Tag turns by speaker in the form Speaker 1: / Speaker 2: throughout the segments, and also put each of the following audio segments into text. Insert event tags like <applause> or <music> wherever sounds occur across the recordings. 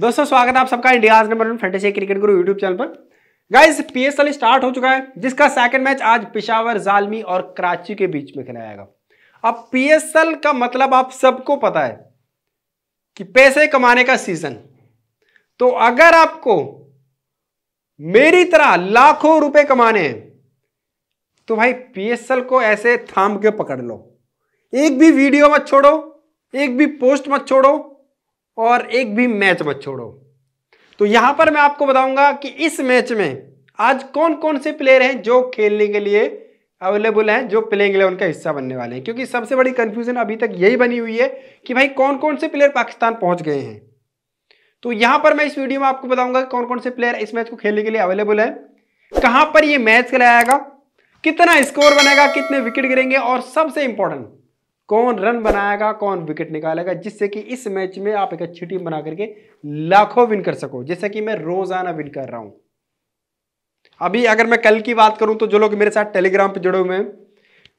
Speaker 1: दोस्तों स्वागत है आप सबका India number one fantasy cricket Guru YouTube channel पर गाइस पीएसएल e स्टार्ट हो चुका है जिसका सेकंड मैच आज पिशावर जालमी और कराची के बीच में खेला जाएगा अब पीएसएल का मतलब आप सबको पता है कि पैसे कमाने का सीजन तो अगर आपको मेरी तरह लाखों रुपए कमाने हैं तो भाई पीएसएल को ऐसे थाम के पकड़ लो एक भी वीडियो मत छोड़ो एक भी पोस्ट मत छोड़ो और एक भी मैच मत छोड़ो तो यहां पर मैं आपको बताऊंगा कि इस मैच में आज कौन कौन से प्लेयर हैं जो खेलने के लिए अवेलेबल हैं जो प्लेइंग इलेवन का हिस्सा बनने वाले हैं क्योंकि सबसे बड़ी कंफ्यूजन अभी तक यही बनी हुई है कि भाई कौन कौन से प्लेयर पाकिस्तान पहुंच गए हैं तो यहां पर मैं इस वीडियो में आपको बताऊंगा कौन कौन से प्लेयर इस मैच को खेलने के लिए अवेलेबल है कहां पर यह मैच खेला जाएगा कितना स्कोर बनेगा कितने विकेट गिरेंगे और सबसे इंपॉर्टेंट कौन रन बनाएगा कौन विकेट निकालेगा जिससे कि इस मैच में आप एक अच्छी टीम बना करके लाखों विन कर सको जैसे कि मैं रोजाना विन कर रहा हूं अभी अगर मैं कल की बात करूं तो जो लोग मेरे साथ टेलीग्राम पर जुड़े हुए हैं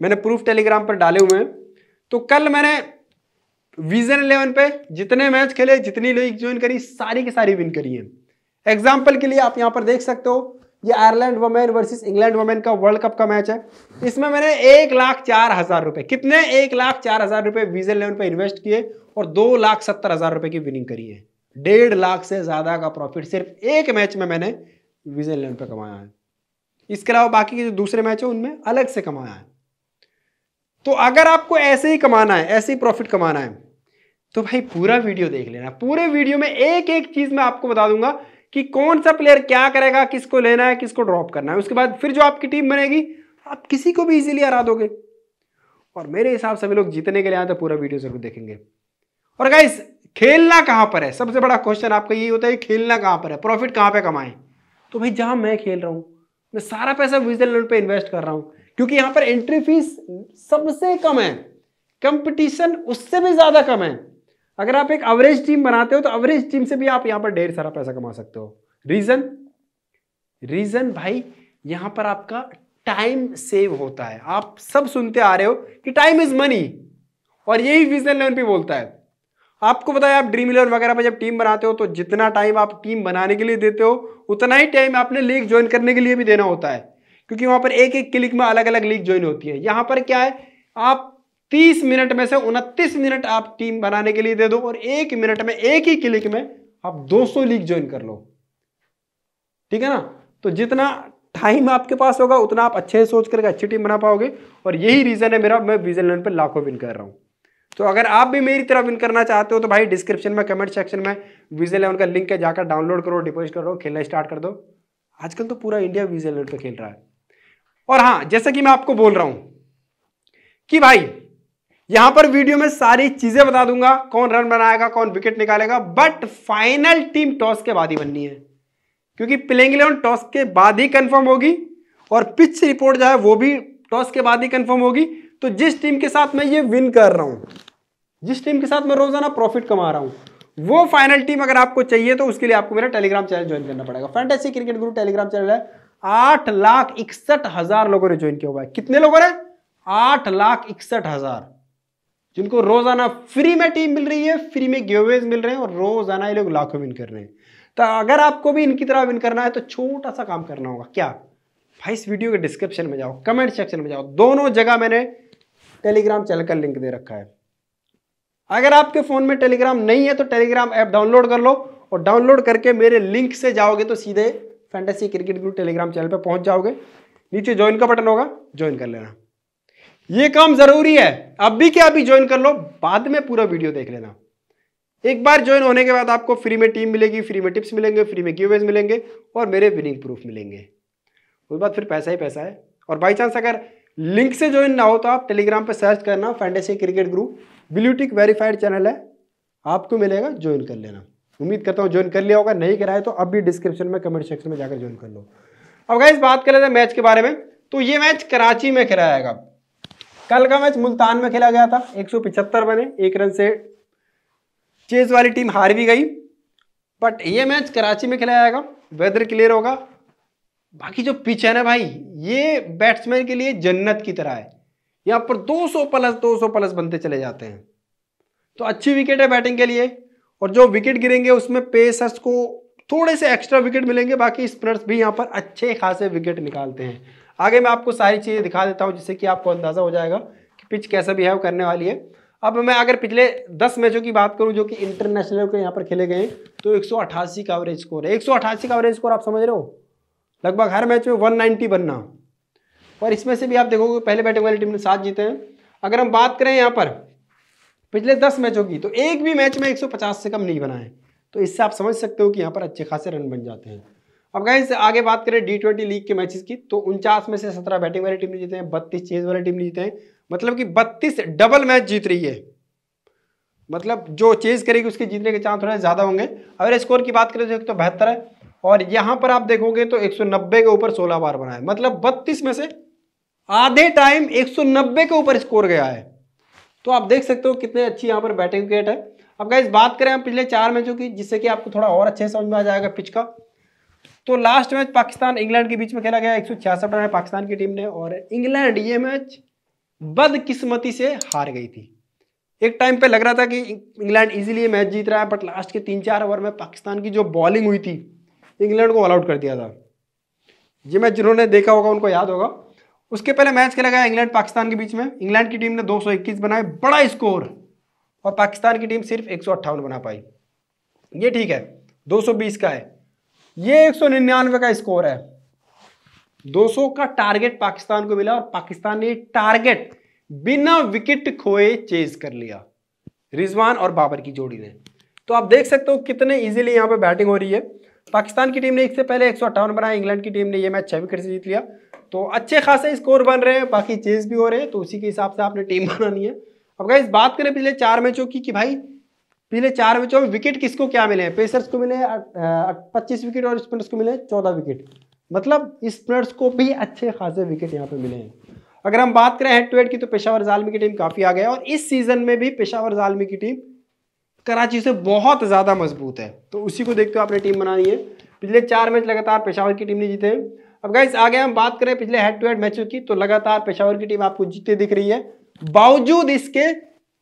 Speaker 1: मैंने प्रूफ टेलीग्राम पर डाले हुए हैं तो कल मैंने विजन इलेवन पे जितने मैच खेले जितनी लीग ज्वाइन करी सारी की सारी विन करी है एग्जाम्पल के लिए आप यहां पर देख सकते हो ये Ireland women versus England women का वर्ल्ड कप का मैच है इसमें मैंने एक लाख चार हज़ार रुपए कितने एक लाख चार हज़ार रुपए वीजल लेवल पे इन्वेस्ट किए और दो लाख सत्तर हज़ार रुपए की विनिंग करी है डेढ़ लाख से ज़्यादा का प्रॉफिट सिर्फ एक मैच में मैंने विजन लेवल पे कमाया है इसके अलावा बाकी के जो दूसरे मैच है उनमें अलग से कमाया है तो अगर आपको ऐसे ही कमाना है ऐसे ही प्रॉफिट कमाना है तो भाई पूरा वीडियो देख लेना पूरे वीडियो में एक एक चीज़ मैं आपको बता दूंगा कि कौन सा प्लेयर क्या करेगा किसको लेना है किसको ड्रॉप करना है उसके बाद फिर जो आपकी टीम बनेगी आप किसी को भी इजीली हरा दोगे और मेरे हिसाब से लोग जीतने के लिए आए तो पूरा वीडियो जरूर देखेंगे और गाइस खेलना कहां पर है सबसे बड़ा क्वेश्चन आपका यही होता है खेलना कहां पर है प्रॉफिट कहां पर कमाए तो भाई जहां मैं खेल रहा हूं मैं सारा पैसा विजल लोन इन्वेस्ट कर रहा हूं क्योंकि यहां पर एंट्री फीस सबसे कम है कंपटीशन उससे भी ज़्यादा कम है अगर आप एक एवरेज टीम बनाते हो तो एवरेज टीम से भी आप यहां पर ढेर सारा पैसा कमा सकते हो रीजन रीजन भाई यहां पर आपका टाइम सेव होता है आप सब सुनते आ रहे हो कि टाइम इज मनी और यही विजन लेवल पे बोलता है आपको बताया आप ड्रीम इलेवन वगैरह पर जब टीम बनाते हो तो जितना टाइम आप टीम बनाने के लिए देते हो उतना ही टाइम आपने लीग ज्वाइन करने के लिए भी देना होता है क्योंकि वहां पर एक एक क्लिक में अलग अलग लीग ज्वाइन होती है यहां पर क्या है आप तीस मिनट में से उनतीस मिनट आप टीम बनाने के लिए दे दो और एक मिनट में एक ही क्लिक में आप सौ लीग ज्वाइन कर लो ठीक है ना तो जितना टाइम आपके पास होगा उतना आप अच्छे से सोच करके अच्छी टीम बना पाओगे और यही रीज़न है मेरा मैं विजन लेन पर लाखों विन कर रहा हूं तो अगर आप भी मेरी तरह विन करना चाहते हो तो भाई डिस्क्रिप्शन में कमेंट सेक्शन में विजन लेवन का लिंक है जाकर डाउनलोड करो डिपोजिट करो खेलना स्टार्ट कर दो आजकल तो पूरा इंडिया विजन लेवन पर खेल रहा है और हाँ जैसा कि मैं आपको बोल रहा हूं कि भाई यहां पर वीडियो में सारी चीजें बता दूंगा कौन रन बनाएगा कौन विकेट निकालेगा बट फाइनल टीम टॉस के बाद ही बननी है क्योंकि प्लेइंग इलेवन टॉस के बाद ही कंफर्म होगी और पिच रिपोर्ट जो है वो भी टॉस के बाद ही कंफर्म होगी तो जिस टीम के साथ मैं ये विन कर रहा हूं जिस टीम के साथ मैं रोजाना प्रॉफिट कमा रहा हूं वो फाइनल टीम अगर आपको चाहिए तो उसके लिए आपको मेरा टेलीग्राम चैनल ज्वाइन करना पड़ेगा fantasy cricket group Telegram channel है आठ लाख इकसठ हजार लोगों ने ज्वाइन किया हुआ है कितने लोगों ने आठ लाख इकसठ हजार जिनको रोज़ाना फ्री में टीम मिल रही है फ्री में गेवेज मिल रहे हैं और रोज़ाना ये लोग लाखों विन कर रहे हैं तो अगर आपको भी इनकी तरह विन करना है तो छोटा सा काम करना होगा क्या भाई इस वीडियो के डिस्क्रिप्शन में जाओ कमेंट सेक्शन में जाओ दोनों जगह मैंने टेलीग्राम चैनल का लिंक दे रखा है अगर आपके फ़ोन में टेलीग्राम नहीं है तो टेलीग्राम ऐप डाउनलोड कर लो और डाउनलोड करके मेरे लिंक से जाओगे तो सीधे fantasy cricket group Telegram channel पर पहुंच जाओगे नीचे ज्वाइन का बटन होगा ज्वाइन कर लेना ये काम जरूरी है अब भी क्या अभी ज्वाइन कर लो बाद में पूरा वीडियो देख लेना एक बार ज्वाइन होने के बाद आपको फ्री में टीम मिलेगी फ्री में टिप्स मिलेंगे फ्री में क्यूवेज मिलेंगे और मेरे विनिंग प्रूफ मिलेंगे उसके बाद फिर पैसा ही पैसा है और बाई चांस अगर लिंक से ज्वाइन ना हो तो आप टेलीग्राम पर सर्च करना fantasy cricket group blue tick verified channel है आपको मिलेगा ज्वाइन कर लेना उम्मीद करता हूँ ज्वाइन कर लिया होगा नहीं कराए तो अब भी डिस्क्रिप्शन में कमेंट सेक्शन में जाकर ज्वाइन कर लो अब गाइज बात कर लेते हैं मैच के बारे में तो ये मैच कराची में खेला जाएगा कल का मैच मुल्तान में खेला गया था 175 बने एक रन से चेज वाली टीम हार भी गई बट ये मैच कराची में खेला जाएगा वेदर क्लियर होगा बाकी जो पिच है ना भाई ये बैट्समैन के लिए जन्नत की तरह है यहाँ पर 200 प्लस 200 प्लस बनते चले जाते हैं तो अच्छी विकेट है बैटिंग के लिए और जो विकेट गिरेंगे उसमें पेसर्स को थोड़े से एक्स्ट्रा विकेट मिलेंगे बाकी स्पिनर्स भी यहाँ पर अच्छे खासे विकेट निकालते हैं आगे मैं आपको सारी चीज़ें दिखा देता हूँ जिससे कि आपको अंदाज़ा हो जाएगा कि पिच कैसा बिहेव करने वाली है अब मैं अगर पिछले दस मैचों की बात करूँ जो कि इंटरनेशनल के यहाँ पर खेले गए तो एक का एवरेज स्कोर है एक का एवरेज स्कोर आप समझ रहे हो लगभग हर मैच में वन बनना और इसमें से भी आप देखोगे पहले बैटिंग वाली टीम ने सात जीते हैं अगर हम बात करें यहाँ पर पिछले दस मैचों की तो एक भी मैच में 150 से कम नहीं बनाए तो इससे आप समझ सकते हो कि यहाँ पर अच्छे खासे रन बन जाते हैं अब गाइस आगे बात करें टी ट्वेंटी लीग के मैचेस की तो उनचास में से सत्रह बैटिंग वाली टीम ने जीते हैं बत्तीस चेज वाली टीम ने जीते हैं मतलब कि बत्तीस डबल मैच जीत रही है मतलब जो चेज करेगी उसके जीतने के चांस थोड़े ज़्यादा होंगे अगर स्कोर की बात करें तो, तो बेहतर है और यहाँ पर आप देखोगे तो एक के ऊपर सोलह बार बना है मतलब बत्तीस में से आधे टाइम एक के ऊपर स्कोर गया है तो आप देख सकते हो कितने अच्छी यहाँ पर बैटिंग विकेट है अब गाइज बात करें हम पिछले चार मैचों की जिससे कि आपको थोड़ा और अच्छे समझ में आ जाएगा पिच का तो लास्ट मैच पाकिस्तान इंग्लैंड के बीच में खेला गया एक रन है पाकिस्तान की टीम ने और इंग्लैंड ये मैच बदकिस्मती से हार गई थी एक टाइम पे लग रहा था कि इंग्लैंड इजीली मैच जीत रहा है बट लास्ट के तीन चार ओवर में पाकिस्तान की जो बॉलिंग हुई थी इंग्लैंड को ऑल आउट कर दिया था ये मैच जिन्होंने देखा होगा उनको याद होगा उसके पहले मैच खेला गया इंग्लैंड पाकिस्तान के बीच में इंग्लैंड की टीम ने 221 बनाए बड़ा स्कोर और पाकिस्तान की टीम सिर्फ एक बना पाई ये ठीक है 220 का है ये एक सौ निन्यानवे का स्कोर है 200 का टारगेट पाकिस्तान को मिला और पाकिस्तान ने टारगेट बिना विकेट खोए चेज कर लिया रिजवान और बाबर की जोड़ी ने तो आप देख सकते हो कितने इजीली यहां पे बैटिंग हो रही है पाकिस्तान की टीम ने इससे पहले एक बनाया इंग्लैंड की टीम ने यह मैच छह विकेट से जीत लिया तो अच्छे खासे स्कोर बन रहे हैं बाकी चेज भी हो रहे हैं तो उसी के हिसाब से आपने टीम <laughs> बनानी है अब गाइस बात करें पिछले चार मैचों की कि भाई पिछले चार मैचों में विकेट किसको क्या मिले हैं पेसर्स को मिले पच्चीस विकेट और स्पिनर्स को मिले चौदह विकेट मतलब स्पिनर्स को भी अच्छे खासे विकेट यहाँ पे मिले हैं अगर हम बात करें हेड टू हेड की तो पेशावर जालमी की टीम काफ़ी आ गई और इस सीज़न में भी पेशावर जालमी की टीम कराची से बहुत ज़्यादा मजबूत है तो उसी को देखते हुए आपने टीम बनानी है पिछले चार मैच लगातार पेशावर की टीम ने जीते हैं अब गाइज आगे हम बात करें पिछले हेड टू हेड मैचों की तो लगातार पेशावर की टीम आपको जीते दिख रही है बावजूद इसके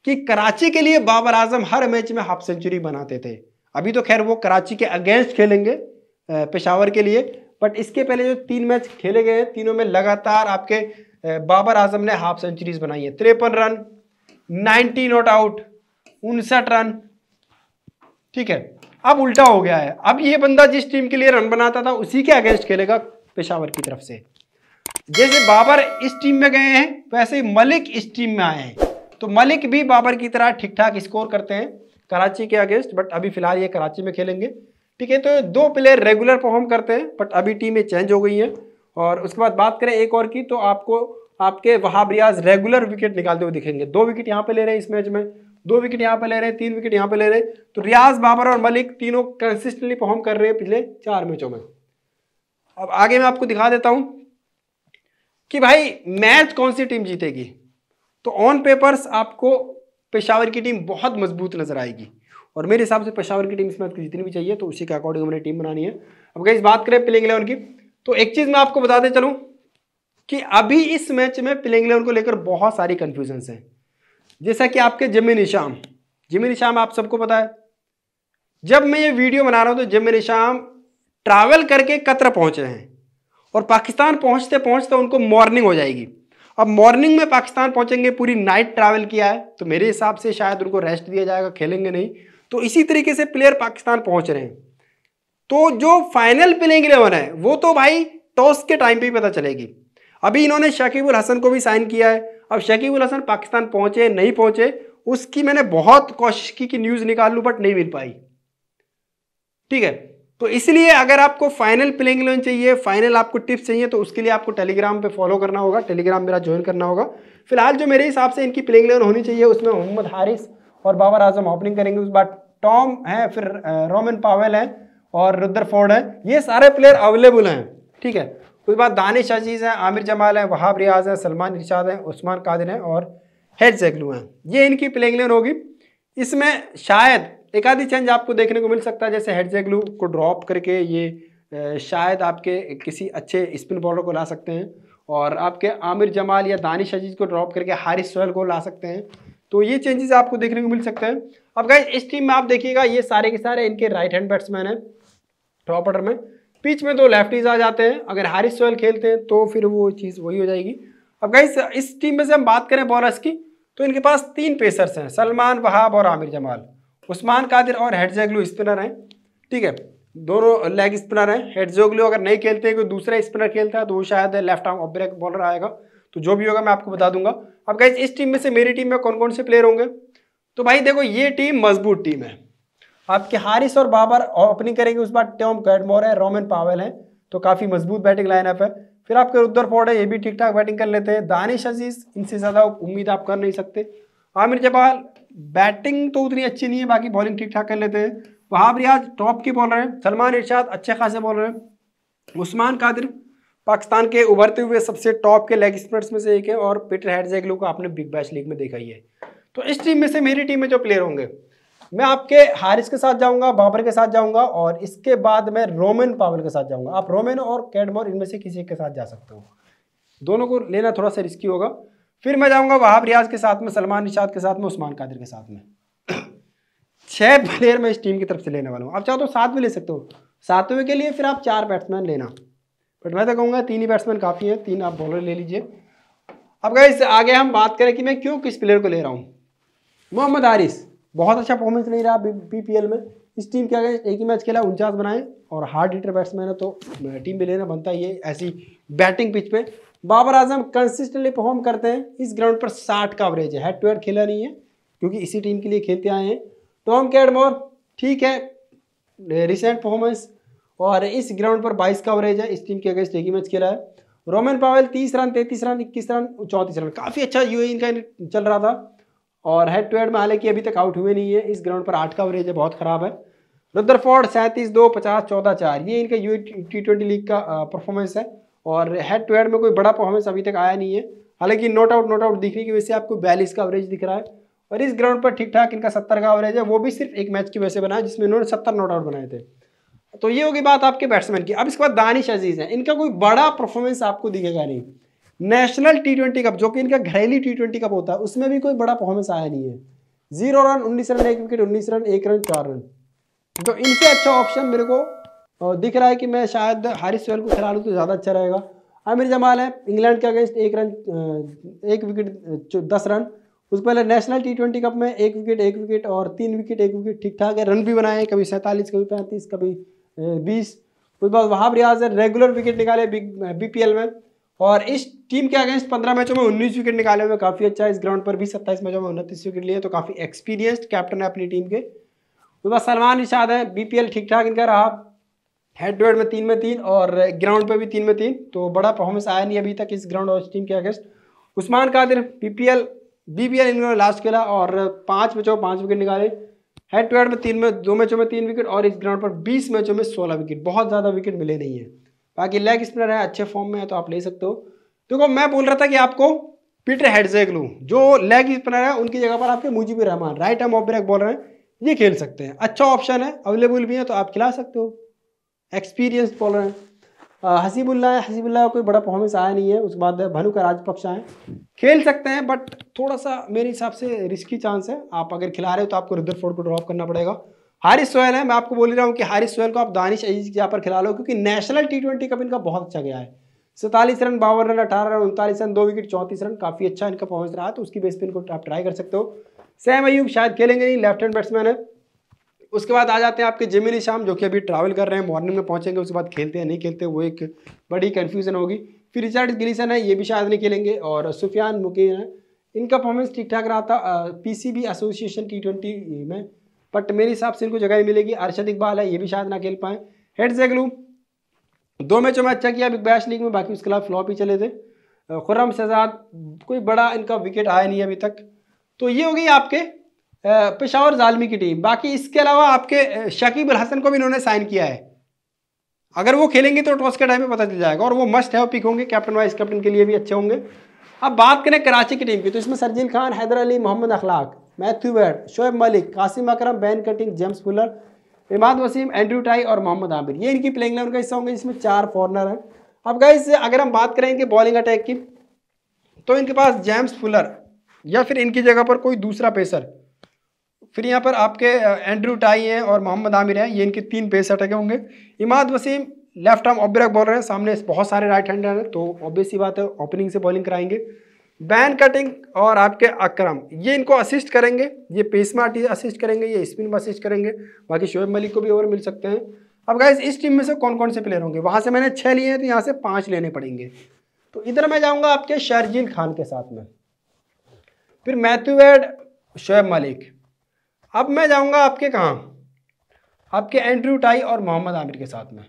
Speaker 1: कि कराची के लिए बाबर आजम हर मैच में हाफ सेंचुरी बनाते थे अभी तो खैर वो कराची के अगेंस्ट खेलेंगे पेशावर के लिए बट इसके पहले जो तीन मैच खेले गए हैं तीनों में लगातार आपके बाबर आजम ने हाफ सेंचुरीज बनाई है तिरपन रन नाइनटी नॉट आउट उनसठ रन ठीक है अब उल्टा हो गया है अब ये बंदा जिस टीम के लिए रन बनाता था उसी के अगेंस्ट खेलेगा पेशावर की तरफ से जैसे बाबर इस टीम में गए हैं वैसे मलिक इस टीम में आए हैं तो मलिक भी बाबर की तरह ठीक ठाक स्कोर करते हैं कराची के अगेंस्ट बट अभी फिलहाल ये कराची में खेलेंगे ठीक है तो दो प्लेयर रेगुलर परफॉर्म करते हैं बट अभी टीमें चेंज हो गई हैं और उसके बाद बात करें एक और की तो आपको आपके वहाब रियाज रेगुलर विकेट निकालते हुए दिखेंगे दो विकेट यहाँ पे ले रहे हैं इस मैच में दो विकेट यहाँ पे ले रहे हैं तीन विकेट यहाँ पे ले रहे हैं तो रियाज बाबर और मलिक तीनों कंसिस्टेंटली परफॉर्म कर रहे हैं पिछले चार मैचों में अब आगे मैं आपको दिखा देता हूँ कि भाई मैच कौन सी टीम जीतेगी तो ऑन पेपर्स आपको पेशावर की टीम बहुत मजबूत नजर आएगी और मेरे हिसाब से पेशावर की टीम इसमें आपको जितनी भी चाहिए तो उसी के अकॉर्डिंग हमने टीम बनानी है अब गई बात करें प्लेइंग इलेवन की तो एक चीज़ मैं आपको बताते चलूँ कि अभी इस मैच में प्लेइंग इलेवन को लेकर बहुत सारी कंफ्यूजन है जैसा कि आपके जमिन निशाम जमिन निशाम आप सबको पता है जब मैं ये वीडियो बना रहा हूँ तो जमिन निशाम ट्रैवल करके कतर पहुँचे हैं और पाकिस्तान पहुँचते पहुँचते उनको मॉर्निंग हो जाएगी अब मॉर्निंग में पाकिस्तान पहुंचेंगे पूरी नाइट ट्रैवल किया है तो मेरे हिसाब से शायद उनको रेस्ट दिया जाएगा खेलेंगे नहीं तो इसी तरीके से प्लेयर पाकिस्तान पहुंच रहे हैं तो जो फाइनल प्लेइंग इलेवन है वो तो भाई टॉस के टाइम पर ही पता चलेगी अभी इन्होंने शकीबुल हसन को भी साइन किया है अब शकीबुल हसन पाकिस्तान पहुंचे नहीं पहुंचे उसकी मैंने बहुत कोशिश की कि न्यूज़ निकाल लूँ बट नहीं मिल पाई ठीक है तो इसलिए अगर आपको फाइनल प्लेइंग लोन चाहिए फाइनल आपको टिप्स चाहिए तो उसके लिए आपको टेलीग्राम पे फॉलो करना होगा टेलीग्राम मेरा ज्वाइन करना होगा फिलहाल जो मेरे हिसाब से इनकी प्लेइंग लोन होनी चाहिए उसमें मोहम्मद हारिस और बाबर आजम ओपनिंग करेंगे उस बात टॉम है फिर रोमन पावेल है और रुद्र फोर्ड है ये सारे प्लेयर अवेलेबल हैं ठीक है उसके बाद दानिश अजीज़ हैं आमिर जमाल हैं वहाब रियाज हैं सलमान इर्शाद हैं उस्मान कादिर हैं और हेड जैगलू हैं ये इनकी प्लेइंग लोन होगी इसमें शायद एक आधी चेंज आपको देखने को मिल सकता है जैसे हेड जैगलू को ड्रॉप करके ये शायद आपके किसी अच्छे स्पिन बॉलर को ला सकते हैं और आपके आमिर जमाल या दानिश अजीज को ड्रॉप करके हारिस सोहेल को ला सकते हैं तो ये चेंजेस आपको देखने को मिल सकते हैं अब गाइज इस टीम में आप देखिएगा ये सारे के सारे इनके राइट हैंड बैट्समैन हैं टॉप ऑर्डर में पिच में दो लेफ्टीज आ जाते हैं अगर हारिस सोहेल खेलते हैं तो फिर वो चीज़ वही हो जाएगी अब गाइज इस टीम में से हम बात करें बॉलर्स की तो इनके पास तीन पेसर्स हैं सलमान वहाब और आमिर जमाल उस्मान कादिर और हेडजेगलू स्पिनर हैं ठीक है दोनों लेग स्पिनर हैं हेडजेगलू अगर नहीं खेलते कोई दूसरा स्पिनर खेलता है तो वो शायद left arm off break bowler आएगा तो जो भी होगा मैं आपको बता दूंगा अब गाइज इस टीम में से मेरी टीम में कौन कौन से प्लेयर होंगे तो भाई देखो ये टीम मजबूत टीम है आपके हारिस और बाबर ओपनिंग करेंगे उस बार टॉम कैडमोर है रोमन पावेल है तो काफ़ी मजबूत बैटिंग लाइनअप है फिर आपके रुद्र फोर्ड है ये भी ठीक ठाक बैटिंग कर लेते हैं दानिश अजीज इनसे ज़्यादा उम्मीद आप कर नहीं सकते आमिर जबाल बैटिंग तो उतनी अच्छी नहीं है बाकी बॉलिंग ठीक ठाक कर लेते हैं वहाब रियाज टॉप के बॉलर हैं सलमान इर्शाद अच्छे खासे बॉलर हैं उस्मान कादिर पाकिस्तान के उभरते हुए सबसे टॉप के लेग स्पिनर्स में से एक है और पीटर हेडजेगलू को आपने बिग बैश लीग में देखा ही है तो इस टीम में से मेरी टीम में जो प्लेयर होंगे मैं आपके हारिस के साथ जाऊंगा बाबर के साथ जाऊंगा और इसके बाद मैं रोमन पावल के साथ जाऊंगा आप रोमन और कैडमोर इनमें से किसी के साथ जा सकते हो दोनों को लेना थोड़ा सा रिस्की होगा फिर मैं जाऊंगा वहाब रियाज के साथ में सलमान निषाद के साथ में उस्मान कादिर के साथ में छः प्लेयर मैं इस टीम की तरफ से लेने वाला हूँ आप चाहो तो सात भी ले सकते हो सातवें के लिए फिर आप चार बैट्समैन लेना बट मैं तो कहूँगा तीन ही बैट्समैन काफ़ी है तीन आप बॉलर ले लीजिए अब गए इससे आगे हम बात करें कि मैं क्यों किस प्लेयर को ले रहा हूँ मोहम्मद आरिस बहुत अच्छा परफॉर्मेंस नहीं रहा पी एल में इस टीम के आगे एक ही मैच खेला उनचास बनाए और हार्ड हिटर बैट्समैन है तो टीम भी लेना बनता ही है ऐसी बैटिंग पिच पे बाबर आजम कंसिस्टेंटली परफॉर्म करते हैं इस ग्राउंड पर साठ का एवरेज है हेड टू हेड खेला नहीं है क्योंकि इसी टीम के लिए खेलते आए हैं टॉम कैडमोर ठीक है रिसेंट परफॉर्मेंस और इस ग्राउंड पर बाईस का एवरेज है इस टीम के अगेंस्ट एक ही मैच खेला है रोमन पावेल तीस रन तैतीस रन इक्कीस रन चौंतीस रन काफ़ी अच्छा यू इनका चल रहा था और हेड टू हेड में हालांकि अभी तक आउट हुए नहीं है इस ग्राउंड पर आठ का एवरेज है बहुत ख़राब है रुद्रफोर्ड सैंतीस दो पचास चौदह चार ये इनका यू टी ट्वेंटी लीग का परफॉर्मेंस है और हेड टू हेड में कोई बड़ा परफॉर्मेंस अभी तक आया नहीं है हालांकि नोट आउट नोट आउट दिखने की वजह से आपको बयालीस का एवरेज दिख रहा है और इस ग्राउंड पर ठीक ठाक इनका सत्तर का एवरेज है वो भी सिर्फ एक मैच की वजह से बनाया जिसमें इन्होंने सत्तर नोट आउट बनाए थे तो ये होगी बात आपके बैट्समैन की अब इसके बाद दानिश अजीज़ है इनका कोई बड़ा परफॉर्मेंस आपको दिखेगा नहीं नेशनल टी ट्वेंटी कप जो कि इनका घरेली टी ट्वेंटी कप होता है उसमें भी कोई बड़ा परफॉर्मेंस आया नहीं है जीरो रन उन्नीस रन एक विकेट उन्नीस रन एक रन चार रन तो इनसे अच्छा ऑप्शन मेरे को और दिख रहा है कि मैं शायद हारिस सोहेल को खिला लूँ तो ज़्यादा अच्छा रहेगा आमिर जमाल है इंग्लैंड के अगेंस्ट एक रन एक विकेट दस रन उसके पहले नेशनल टी ट्वेंटी कप में एक विकेट एक विकेट और तीन विकेट एक विकेट ठीक ठाक है रन भी बनाए कभी सैंतालीस कभी पैंतीस कभी बीस उसके बाद वहाब रियाज है रेगुलर विकेट निकाले बी पी एल में और इस टीम के अगेंस्ट पंद्रह मैचों में उन्नीस विकेट निकाले हुए काफ़ी अच्छा है इस ग्राउंड पर भी सत्ताईस मैचों में उनतीस विकेट लिए तो काफ़ी एक्सपीरियंस्ड कैप्टन है अपनी टीम के उसके बाद सलमान बी है एल ठीक ठाक इनका रहा हेड टू हेड में तीन में तीन और ग्राउंड पे भी तीन में तीन तो बड़ा परफॉर्मेंस आया नहीं अभी तक इस ग्राउंड और इस टीम के against Usman Qadir PPL BPL इन्होंने लास्ट खेला और पाँच मैचों में पाँच विकेट निकाले हेड टू हेड में तीन में दो मैचों में तीन विकेट और इस ग्राउंड पर बीस मैचों में सोलह विकेट बहुत ज़्यादा विकेट मिले नहीं है बाकी लेग स्पिनर है अच्छे फॉर्म में है तो आप ले सकते हो देखो मैं बोल रहा था कि आपको पीटर हेडजेक लूँ जो लेग स्पिनर है उनकी जगह पर आपके Mujeeb Rahman right arm off break bowler हैं ये खेल सकते हैं अच्छा ऑप्शन है अवेलेबल भी है तो आप खिला सकते हो एक्सपीरियंस बॉलर हैं हसीबुल्ला है हसीबुल्ला का कोई बड़ा परफॉर्मेंस आया नहीं है उसके बाद भनु का राजपक्ष आए खेल सकते हैं बट थोड़ा सा मेरे हिसाब से रिस्की चांस है आप अगर खिला रहे हो तो आपको फोर्ड को ड्रॉप करना पड़ेगा हारिस सोहेल है मैं आपको बोल रहा हूँ कि हारिस सोहेल को आप दानिश अजीज के यहाँ पर खिला लो क्योंकि नेशनल टी ट्वेंटी कप इनका बहुत अच्छा गया है सैंतालीस रन बावन रन अठारह रन उनतालीस रन दो विकेट चौंतीस रन काफ़ी अच्छा इनका परफॉर्मेंस रहा तो उसकी बेस पर इनको आप ट्राई कर सकते हो सैम अयूब शायद खेलेंगे नहीं लेफ्ट हैंड बैट्समैन है उसके बाद आ जाते हैं आपके जेमिनी शाम जो कि अभी ट्रैवल कर रहे हैं मॉर्निंग में पहुंचेंगे उसके बाद खेलते हैं नहीं खेलते वो एक बड़ी कन्फ्यूजन होगी फिर रिचर्ड गिलीसन है ये भी शायद नहीं खेलेंगे और सुफियान मुकीन है इनका परफॉर्मेंस ठीक ठाक रहा था पी एसोसिएशन टी ट्वेंटी में बट मेरे हिसाब से इनको जगह ही मिलेगी अरशद इकबाल है ये भी शायद ना खेल पाएँ हेड जेगलू दो मैचों में अच्छा किया बिग बैश लीग में बाकी उसके खिलाफ फ्लॉप ही चले थे खुर्रम शहजाद कोई बड़ा इनका विकेट आया नहीं अभी तक तो ये हो गई आपके पेशावर जालमी की टीम बाकी इसके अलावा आपके शकीब अल हसन को भी इन्होंने साइन किया है अगर वो खेलेंगे तो टॉस के टाइम में पता चल जाएगा और वो मस्ट है वो पिक होंगे कैप्टन वाइस कैप्टन के लिए भी अच्छे होंगे अब बात करें कराची की टीम की तो इसमें सरजील Khan Haider Ali Mohammad Akhlaq Matthew Wade Shoaib Malik Qasim Akram Ben Cutting James Fuller Imad Wasim Andrew Tye और मोहम्मद आमिर ये इनकी प्लेइंग लाइन का हिस्सा होंगे जिसमें चार फॉरनर हैं अब गाइस अगर हम बात करें इनके बॉलिंग अटैक की तो इनके पास जेम्स फुलर या फिर इनकी जगह पर कोई दूसरा पेसर फिर यहाँ पर आपके एंड्रू टाई हैं और मोहम्मद आमिर हैं ये इनके तीन पेस अटके होंगे Imad Wasim left arm off bowler हैं सामने बहुत सारे राइट हैंडर हैं तो ऑब्वियस ही बात है ओपनिंग से बॉलिंग कराएंगे बैन कटिंग और आपके अक्रम ये इनको असिस्ट करेंगे ये पेस में असिस्ट करेंगे ये स्पिन में असिस्ट करेंगे बाकी शोएब मलिक को भी ओवर मिल सकते हैं अब गाइज इस टीम में से कौन कौन से प्लेयर होंगे वहाँ से मैंने छः लिए हैं तो यहाँ से पाँच लेने पड़ेंगे तो इधर मैं जाऊँगा आपके शर्जील खान के साथ में फिर मैथ्यू एड शोएब मलिक अब मैं जाऊँगा आपके कहाँ आपके एंड्रयू टाई और मोहम्मद आमिर के साथ में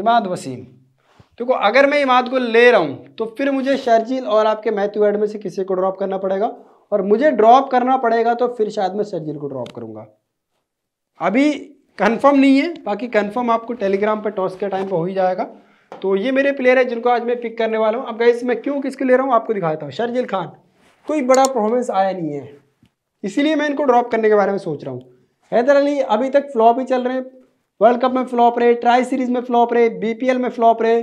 Speaker 1: इमाद वसीम देखो अगर मैं इमाद को ले रहा हूँ तो फिर मुझे शर्जील और आपके मैथ्यू एड में से किसी को ड्रॉप करना पड़ेगा और मुझे ड्रॉप करना पड़ेगा तो फिर शायद मैं शर्जील को ड्रॉप करूँगा अभी कन्फर्म नहीं है बाकी कन्फर्म आपको टेलीग्राम पर टॉस के टाइम पर हो ही जाएगा तो ये मेरे प्लेयर है जिनको आज मैं पिक करने वाला हूँ अब गैस मैं क्यों किसके ले रहा हूँ आपको दिखाता हूँ शर्जील खान कोई बड़ा परफॉर्मेंस आया नहीं है इसीलिए मैं इनको ड्रॉप करने के बारे में सोच रहा हूँ हैदर अली अभी तक फ्लॉप ही चल रहे हैं वर्ल्ड कप में फ्लॉप रहे ट्राई सीरीज में फ्लॉप रहे बीपीएल में फ्लॉप रहे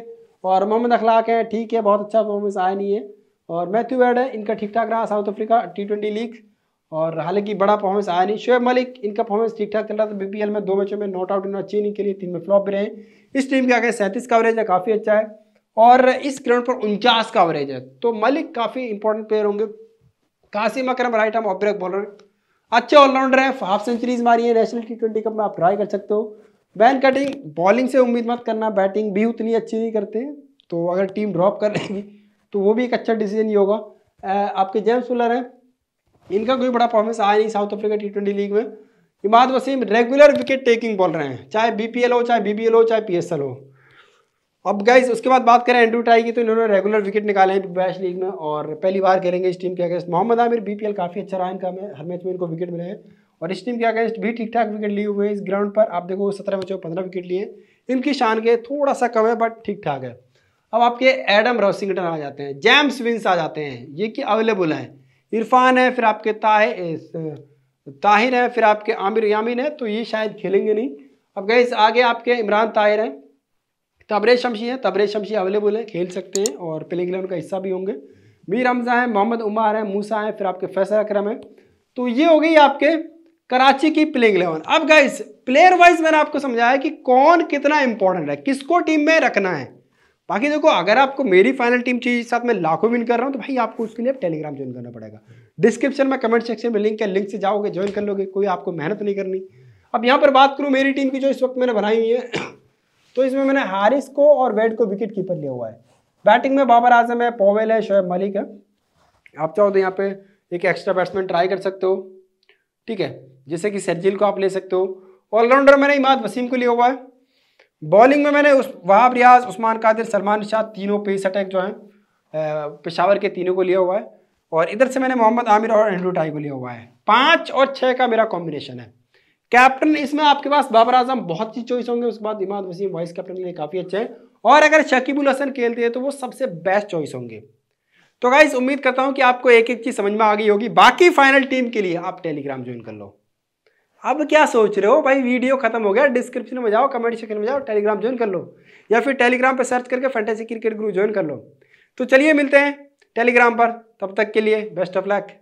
Speaker 1: और मोहम्मद अखलाक हैं ठीक है बहुत अच्छा परफॉर्मेंस आया नहीं है और मैथ्यू वेड है इनका ठीक ठाक रहा South Africa T twenty league और हालांकि बड़ा परफॉर्मेंस आया नहीं शोएब मलिक इनका परफॉर्मेंस ठीक ठाक चल रहा था बीपीएल में दो मैचों में नॉट आउट इन्होंने अच्छी इनिंग लिए तीन में फ्लॉप भी रहे इस टीम के आगे सैंतीस का अवरेज है काफ़ी अच्छा है और इस ग्राउंड पर उनचास का अवरेज है तो मलिक काफ़ी इंपॉर्टेंट प्लेयर होंगे Qasim Akram right arm off break bowler अच्छे ऑलराउंडर हैं हाफ सेंचुरीज मारी है नेशनल टी ट्वेंटी कप में आप ट्राई कर सकते हो बैन कटिंग बॉलिंग से उम्मीद मत करना बैटिंग भी उतनी अच्छी नहीं करते तो अगर टीम ड्रॉप कर लेगी तो वो भी एक अच्छा डिसीजन ही होगा आपके जेम्स वुलर हैं इनका कोई बड़ा परफॉर्मेंस आया नहीं South Africa T twenty league में Imad Wasim regular wicket taking bowler हैं चाहे एल हो चाहे एल हो चाहे एल हो अब गाइज उसके बाद बात करें एंड्रू टाई की तो इन्होंने रेगुलर विकेट निकाले हैं बैश लीग में और पहली बार खेलेंगे इस टीम के अगेंस्ट मोहम्मद आमिर बीपीएल काफ़ी अच्छा रहा इनका हर मैच में इनको विकेट मिले हैं और इस टीम के अगेंस्ट भी ठीक ठाक विकेट लिए हुए हैं इस ग्राउंड पर आप देखो सत्रह मैचों में पंद्रह विकेट लिए इनकी शान के थोड़ा सा कम है बट ठीक ठाक है अब आपके एडम रॉसिंगटन आ जाते हैं जेम्स विंस आ जाते हैं ये कि अवेलेबल हैं इरफान है फिर आपके ताहिर ताहिर है फिर आपके आमिर यामिन है तो ये शायद खेलेंगे नहीं अब गए आगे आपके इमरान ताहिर हैं तबरेज तो शमशी है तबरेज तो शमशी अवेलेबल है खेल सकते हैं और प्लेइंग इलेवन का हिस्सा भी होंगे मीर हमजा है मोहम्मद उमार है मूसा है फिर आपके फैसल अक्रम है तो ये हो गई आपके कराची की प्लेइंग इलेवन अब गाइस प्लेयर वाइज मैंने आपको समझाया कि कौन कितना इंपॉर्टेंट है किसको टीम में रखना है बाकी देखो अगर आपको मेरी फाइनल टीम चाहिए साथ में लाखों विन कर रहा हूँ तो भाई आपको उसके लिए टेलीग्राम ज्वाइन करना पड़ेगा डिस्क्रिप्शन में कमेंट सेक्शन में लिंक है लिंक से जाओगे ज्वाइन कर लोगे कोई आपको मेहनत नहीं करनी अब यहाँ पर बात करूँ मेरी टीम की जो इस वक्त मैंने बनाई हुई है तो इसमें मैंने हारिस को और वेड को विकेट कीपर लिया हुआ है बैटिंग में बाबर आजम है पोवेल है शोएब मलिक है आप चाहो तो यहाँ पे एक एक्स्ट्रा बैट्समैन ट्राई कर सकते हो ठीक है जैसे कि सरजिल को आप ले सकते हो ऑलराउंडर मैंने इमाद वसीम को लिया हुआ है बॉलिंग में मैंने उस वहाब रियाज उस्मान कादिर सलमान शाह तीनों पेस अटैक जो हैं पेशावर के तीनों को लिया हुआ है और इधर से मैंने मोहम्मद आमिर और एंड्रू टाई को लिया हुआ है पाँच और छः का मेरा कॉम्बिनेशन है कैप्टन इसमें आपके पास बाबर आजम बहुत ही चॉइस होंगे उसके बाद इमाद वसीम वाइस कैप्टन के लिए काफ़ी अच्छे हैं और अगर शकीबुल हसन खेलते हैं तो वो सबसे बेस्ट चॉइस होंगे तो गाइज उम्मीद करता हूँ कि आपको एक एक चीज़ समझ में आ गई होगी बाकी फाइनल टीम के लिए आप टेलीग्राम ज्वाइन कर लो अब क्या सोच रहे हो भाई वीडियो खत्म हो गया डिस्क्रिप्शन में जाओ कमेंट सेक्शन में जाओ टेलीग्राम ज्वाइन कर लो या फिर टेलीग्राम पर सर्च करके फैंटेसी क्रिकेट ग्रुप ज्वाइन कर लो तो चलिए मिलते हैं टेलीग्राम पर तब तक के लिए बेस्ट ऑफ लक